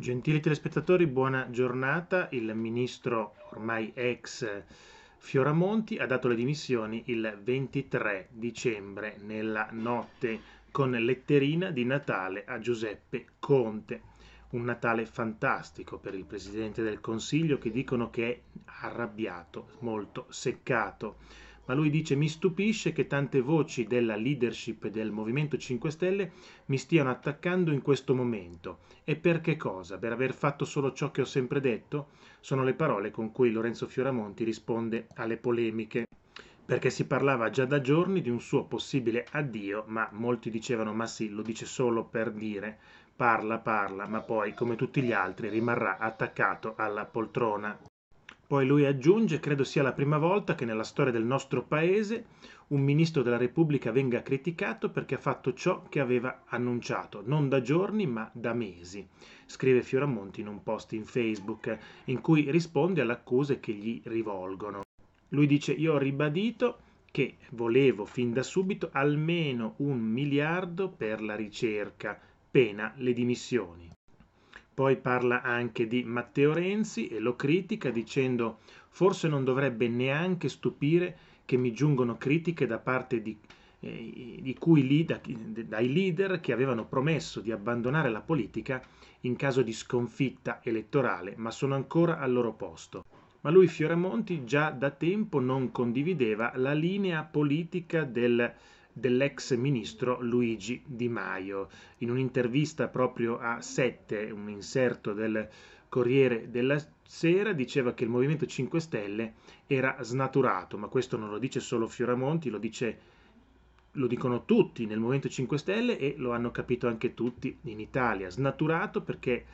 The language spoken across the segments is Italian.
Gentili telespettatori, buona giornata. Il ministro, ormai ex Fioramonti, ha dato le dimissioni il 23 dicembre nella notte con letterina di Natale a Giuseppe Conte. Un Natale fantastico per il Presidente del Consiglio che dicono che è arrabbiato, molto seccato ma lui dice mi stupisce che tante voci della leadership del Movimento 5 Stelle mi stiano attaccando in questo momento. E per che cosa? Per aver fatto solo ciò che ho sempre detto? Sono le parole con cui Lorenzo Fioramonti risponde alle polemiche perché si parlava già da giorni di un suo possibile addio, ma molti dicevano ma sì, lo dice solo per dire, parla, parla, ma poi come tutti gli altri rimarrà attaccato alla poltrona. Poi lui aggiunge, credo sia la prima volta che nella storia del nostro Paese un ministro della Repubblica venga criticato perché ha fatto ciò che aveva annunciato, non da giorni ma da mesi, scrive Fioramonti in un post in Facebook in cui risponde alle accuse che gli rivolgono. Lui dice io ho ribadito che volevo fin da subito almeno un miliardo per la ricerca, pena le dimissioni. Poi parla anche di Matteo Renzi e lo critica dicendo forse non dovrebbe neanche stupire che mi giungono critiche da parte di, eh, di cui, da, dai leader che avevano promesso di abbandonare la politica in caso di sconfitta elettorale, ma sono ancora al loro posto. Ma lui Fioramonti già da tempo non condivideva la linea politica del dell'ex ministro Luigi Di Maio. In un'intervista proprio a 7, un inserto del Corriere della Sera, diceva che il Movimento 5 Stelle era snaturato, ma questo non lo dice solo Fioramonti, lo, dice, lo dicono tutti nel Movimento 5 Stelle e lo hanno capito anche tutti in Italia. Snaturato perché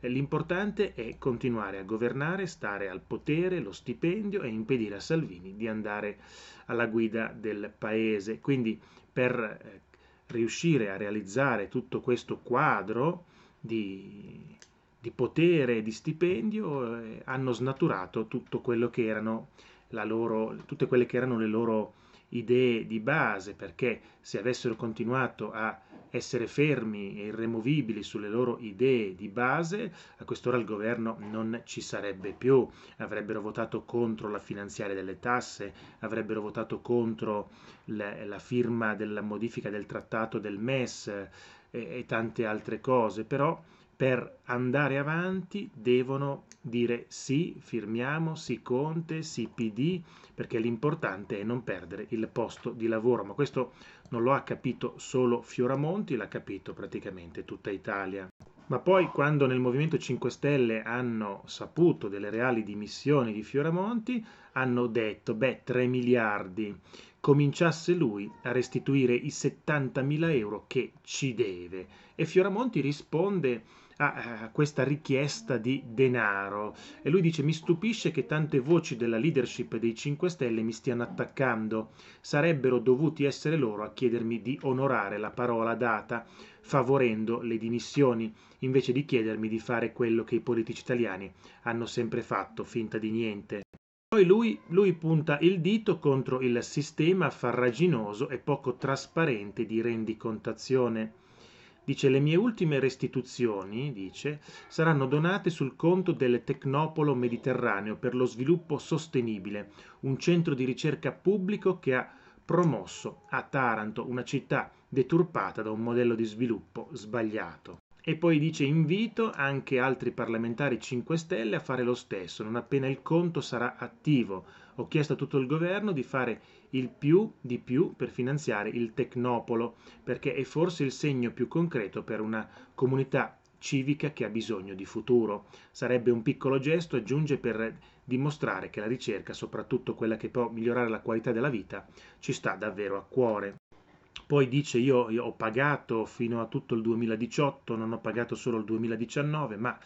L'importante è continuare a governare, stare al potere, lo stipendio e impedire a Salvini di andare alla guida del paese. Quindi per eh, riuscire a realizzare tutto questo quadro di, di potere e di stipendio eh, hanno snaturato tutto quello che erano loro, tutte quelle che erano le loro idee di base, perché se avessero continuato a essere fermi e irremovibili sulle loro idee di base, a quest'ora il governo non ci sarebbe più, avrebbero votato contro la finanziaria delle tasse, avrebbero votato contro la, la firma della modifica del trattato del MES e, e tante altre cose, però per andare avanti devono dire sì, firmiamo, sì Conte, sì PD, perché l'importante è non perdere il posto di lavoro. Ma questo non lo ha capito solo Fioramonti, l'ha capito praticamente tutta Italia. Ma poi quando nel Movimento 5 Stelle hanno saputo delle reali dimissioni di Fioramonti, hanno detto, beh, 3 miliardi, cominciasse lui a restituire i 70 mila euro che ci deve. E Fioramonti risponde a questa richiesta di denaro e lui dice mi stupisce che tante voci della leadership dei 5 Stelle mi stiano attaccando, sarebbero dovuti essere loro a chiedermi di onorare la parola data favorendo le dimissioni, invece di chiedermi di fare quello che i politici italiani hanno sempre fatto, finta di niente. Poi lui, lui, punta il dito contro il sistema farraginoso e poco trasparente di rendicontazione. Dice, le mie ultime restituzioni, dice, saranno donate sul conto del Tecnopolo Mediterraneo per lo sviluppo sostenibile, un centro di ricerca pubblico che ha promosso a Taranto, una città deturpata da un modello di sviluppo sbagliato. E poi dice invito anche altri parlamentari 5 Stelle a fare lo stesso, non appena il conto sarà attivo. Ho chiesto a tutto il governo di fare il più di più per finanziare il Tecnopolo, perché è forse il segno più concreto per una comunità civica che ha bisogno di futuro. Sarebbe un piccolo gesto, aggiunge, per dimostrare che la ricerca, soprattutto quella che può migliorare la qualità della vita, ci sta davvero a cuore. Poi dice io, io ho pagato fino a tutto il 2018, non ho pagato solo il 2019, ma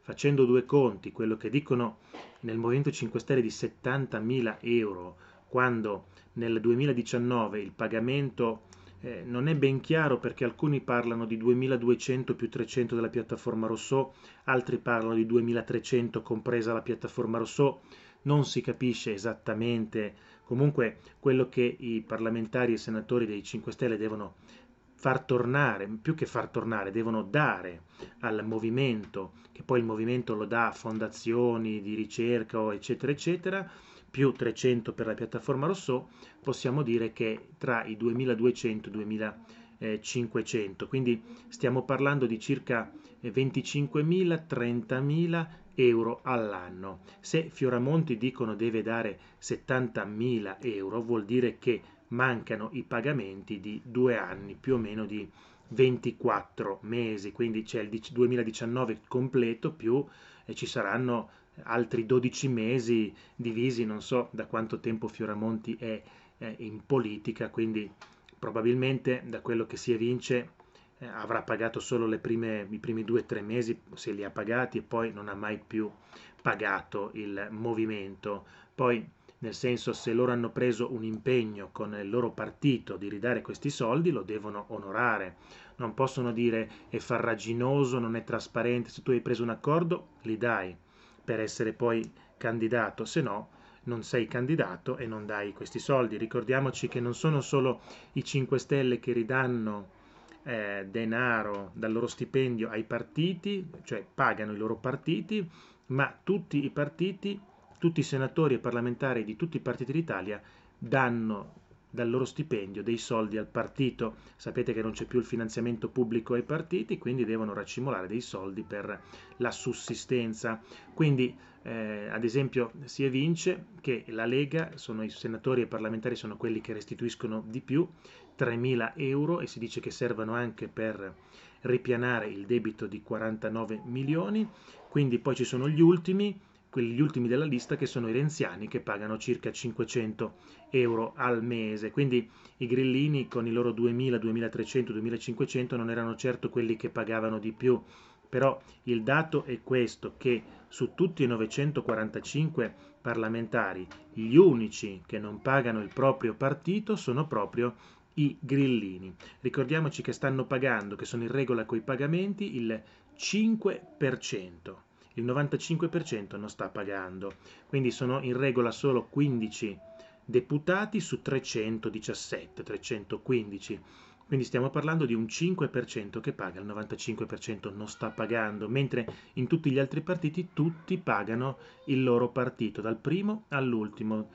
facendo due conti, quello che dicono nel Movimento 5 Stelle di 70.000 euro, quando nel 2019 il pagamento eh, non è ben chiaro perché alcuni parlano di 2200 più 300 della piattaforma Rousseau, altri parlano di 2300 compresa la piattaforma Rousseau, non si capisce esattamente comunque quello che i parlamentari e senatori dei 5 Stelle devono far tornare, più che far tornare, devono dare al movimento, che poi il movimento lo dà a fondazioni di ricerca, eccetera, eccetera, più 300 per la piattaforma Rousseau, possiamo dire che tra i 2200 e i 2500, quindi stiamo parlando di circa 25.000-30.000 eh, euro all'anno. Se Fioramonti dicono deve dare 70.000 euro, vuol dire che mancano i pagamenti di due anni, più o meno di 24 mesi, quindi c'è il 2019 completo più eh, ci saranno altri 12 mesi divisi, non so da quanto tempo Fioramonti è eh, in politica, quindi probabilmente da quello che si evince eh, avrà pagato solo prime, i primi 2-3 mesi, se li ha pagati, e poi non ha mai più pagato il movimento. Poi, nel senso se loro hanno preso un impegno con il loro partito di ridare questi soldi lo devono onorare, non possono dire è farraginoso, non è trasparente, se tu hai preso un accordo li dai per essere poi candidato, se no non sei candidato e non dai questi soldi. Ricordiamoci che non sono solo i 5 Stelle che ridanno eh, denaro dal loro stipendio ai partiti, cioè pagano i loro partiti, ma tutti i partiti, tutti i senatori e parlamentari di tutti i partiti d'Italia danno dal loro stipendio dei soldi al partito. Sapete che non c'è più il finanziamento pubblico ai partiti, quindi devono racimolare dei soldi per la sussistenza. Quindi, eh, ad esempio, si evince che la Lega, sono i senatori e i parlamentari sono quelli che restituiscono di più, 3.000 euro, e si dice che servano anche per ripianare il debito di 49 milioni. Quindi poi ci sono gli ultimi quelli gli ultimi della lista che sono i renziani che pagano circa 500 euro al mese. Quindi i grillini con i loro 2000, 2300, 2500 non erano certo quelli che pagavano di più, però il dato è questo che su tutti i 945 parlamentari gli unici che non pagano il proprio partito sono proprio i grillini. Ricordiamoci che stanno pagando, che sono in regola coi pagamenti, il 5% il 95% non sta pagando. Quindi sono in regola solo 15 deputati su 317, 315. Quindi stiamo parlando di un 5% che paga, il 95% non sta pagando, mentre in tutti gli altri partiti tutti pagano il loro partito, dal primo all'ultimo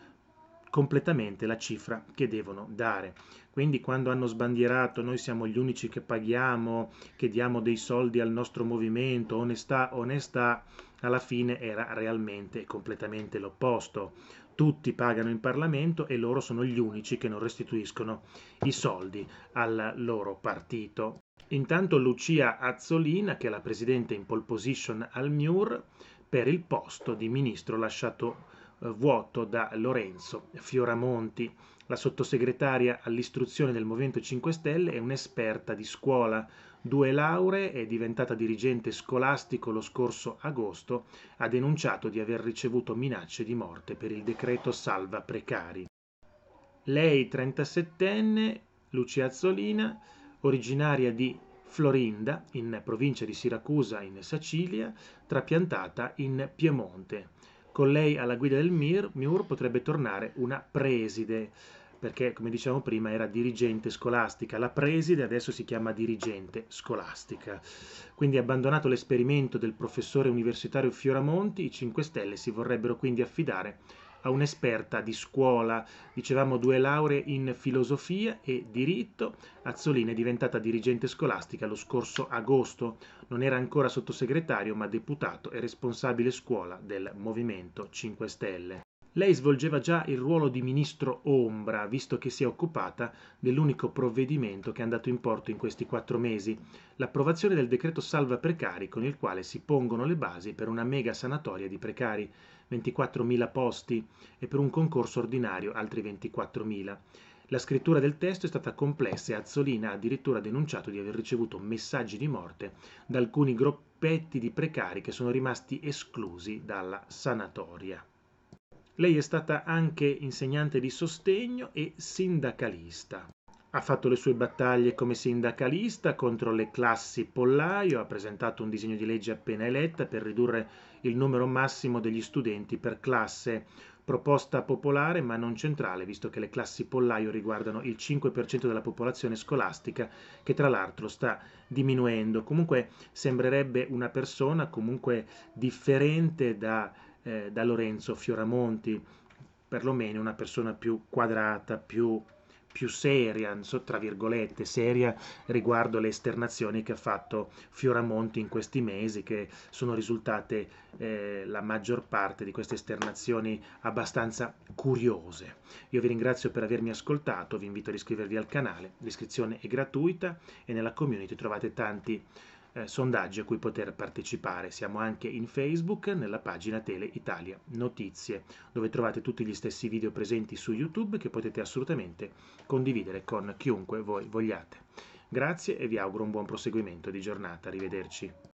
completamente la cifra che devono dare. Quindi quando hanno sbandierato noi siamo gli unici che paghiamo, che diamo dei soldi al nostro movimento, onestà, onestà, alla fine era realmente completamente l'opposto. Tutti pagano in Parlamento e loro sono gli unici che non restituiscono i soldi al loro partito. Intanto Lucia Azzolina, che è la presidente in pole position al MIUR, per il posto di ministro lasciato vuoto da Lorenzo Fioramonti. La sottosegretaria all'istruzione del Movimento 5 Stelle è un'esperta di scuola, due lauree, è diventata dirigente scolastico lo scorso agosto, ha denunciato di aver ricevuto minacce di morte per il decreto salva precari. Lei, 37enne, Lucia Azzolina, originaria di Florinda, in provincia di Siracusa, in Sicilia, trapiantata in Piemonte con lei alla guida del MIR, MIUR potrebbe tornare una preside, perché come dicevamo prima era dirigente scolastica, la preside adesso si chiama dirigente scolastica. Quindi abbandonato l'esperimento del professore universitario Fioramonti, i 5 Stelle si vorrebbero quindi affidare a un'esperta di scuola, dicevamo due lauree in filosofia e diritto. Azzolina è diventata dirigente scolastica lo scorso agosto, non era ancora sottosegretario ma deputato e responsabile scuola del Movimento 5 Stelle. Lei svolgeva già il ruolo di ministro ombra, visto che si è occupata dell'unico provvedimento che è andato in porto in questi quattro mesi, l'approvazione del decreto salva precari con il quale si pongono le basi per una mega sanatoria di precari. 24.000 posti e per un concorso ordinario altri 24.000. La scrittura del testo è stata complessa e Azzolina ha addirittura denunciato di aver ricevuto messaggi di morte da alcuni gruppetti di precari che sono rimasti esclusi dalla sanatoria. Lei è stata anche insegnante di sostegno e sindacalista. Ha fatto le sue battaglie come sindacalista contro le classi pollaio, ha presentato un disegno di legge appena eletta per ridurre il numero massimo degli studenti per classe, proposta popolare ma non centrale, visto che le classi pollaio riguardano il 5% della popolazione scolastica, che tra l'altro sta diminuendo. Comunque sembrerebbe una persona comunque differente da, eh, da Lorenzo Fioramonti, perlomeno una persona più quadrata, più più seria, so, tra virgolette, seria riguardo le esternazioni che ha fatto Fioramonti in questi mesi, che sono risultate eh, la maggior parte di queste esternazioni abbastanza curiose. Io vi ringrazio per avermi ascoltato, vi invito ad iscrivervi al canale, l'iscrizione è gratuita e nella community trovate tanti eh, sondaggi a cui poter partecipare. Siamo anche in Facebook nella pagina Tele Italia Notizie, dove trovate tutti gli stessi video presenti su YouTube che potete assolutamente condividere con chiunque voi vogliate. Grazie e vi auguro un buon proseguimento di giornata. Arrivederci.